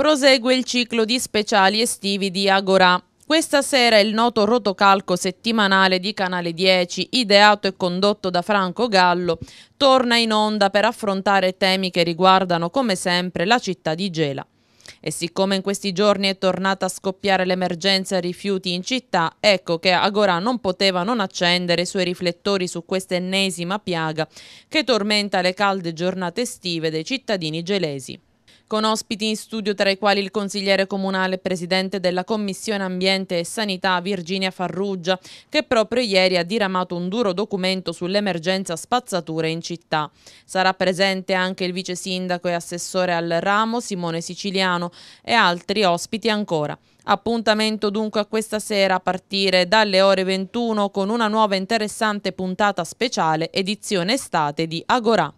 prosegue il ciclo di speciali estivi di Agorà. Questa sera il noto rotocalco settimanale di Canale 10, ideato e condotto da Franco Gallo, torna in onda per affrontare temi che riguardano come sempre la città di Gela. E siccome in questi giorni è tornata a scoppiare l'emergenza rifiuti in città, ecco che Agorà non poteva non accendere i suoi riflettori su questa ennesima piaga che tormenta le calde giornate estive dei cittadini gelesi con ospiti in studio tra i quali il consigliere comunale e presidente della Commissione Ambiente e Sanità Virginia Farrugia, che proprio ieri ha diramato un duro documento sull'emergenza spazzature in città. Sarà presente anche il vice sindaco e assessore al ramo Simone Siciliano e altri ospiti ancora. Appuntamento dunque a questa sera a partire dalle ore 21 con una nuova interessante puntata speciale edizione estate di Agora.